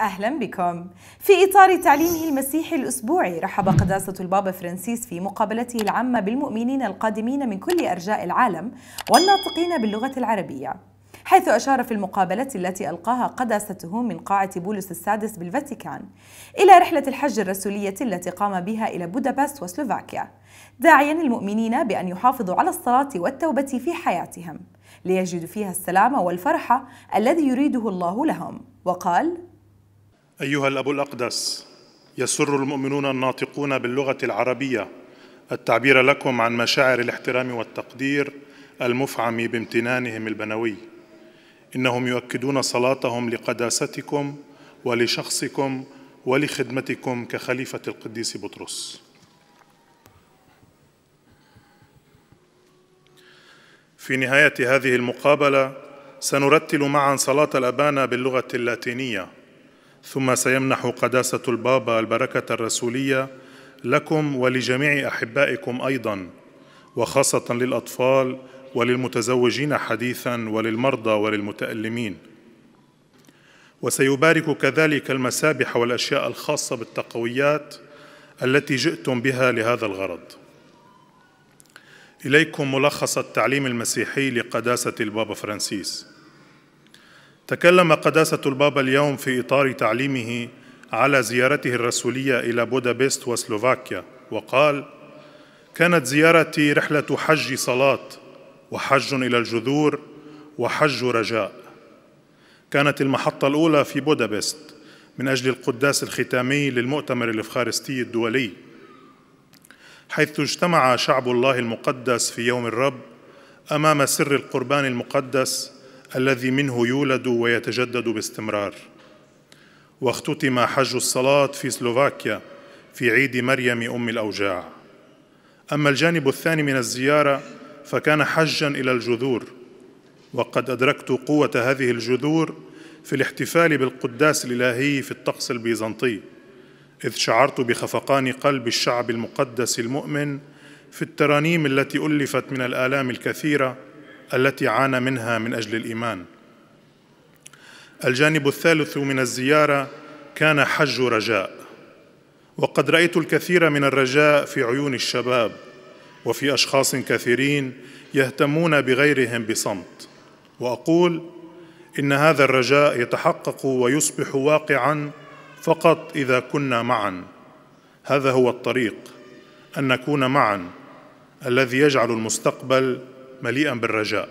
أهلا بكم في إطار تعليمه المسيحي الأسبوعي رحب قداسة البابا فرانسيس في مقابلته العامة بالمؤمنين القادمين من كل أرجاء العالم والناطقين باللغة العربية حيث أشار في المقابلة التي ألقاها قداسته من قاعة بولس السادس بالفاتيكان إلى رحلة الحج الرسولية التي قام بها إلى بودابست وسلوفاكيا داعيا المؤمنين بأن يحافظوا على الصلاة والتوبة في حياتهم ليجدوا فيها السلام والفرحة الذي يريده الله لهم وقال أيها الأب الأقدس يسر المؤمنون الناطقون باللغة العربية التعبير لكم عن مشاعر الاحترام والتقدير المفعم بامتنانهم البنوي إنهم يؤكدون صلاتهم لقداستكم ولشخصكم ولخدمتكم كخليفة القديس بطرس في نهاية هذه المقابلة سنرتل معا صلاة الأبانا باللغة اللاتينية ثم سيمنح قداسة البابا البركة الرسولية لكم ولجميع أحبائكم أيضا وخاصة للأطفال وللمتزوجين حديثا وللمرضى وللمتألمين وسيبارك كذلك المسابح والأشياء الخاصة بالتقويات التي جئتم بها لهذا الغرض إليكم ملخص التعليم المسيحي لقداسة البابا فرانسيس تكلم قداسة البابا اليوم في إطار تعليمه على زيارته الرسولية إلى بودابست وسلوفاكيا وقال كانت زيارتي رحلة حج صلاة وحج إلى الجذور وحج رجاء كانت المحطة الأولى في بودابست من أجل القداس الختامي للمؤتمر الإفخارستي الدولي حيث اجتمع شعب الله المقدس في يوم الرب أمام سر القربان المقدس الذي منه يولد ويتجدد باستمرار واختتم حج الصلاة في سلوفاكيا في عيد مريم أم الأوجاع أما الجانب الثاني من الزيارة فكان حجا إلى الجذور وقد أدركت قوة هذه الجذور في الاحتفال بالقداس الإلهي في الطقس البيزنطي إذ شعرت بخفقان قلب الشعب المقدس المؤمن في الترانيم التي ألفت من الآلام الكثيرة التي عانى منها من اجل الايمان الجانب الثالث من الزياره كان حج رجاء وقد رايت الكثير من الرجاء في عيون الشباب وفي اشخاص كثيرين يهتمون بغيرهم بصمت واقول ان هذا الرجاء يتحقق ويصبح واقعا فقط اذا كنا معا هذا هو الطريق ان نكون معا الذي يجعل المستقبل مليئا بالرجاء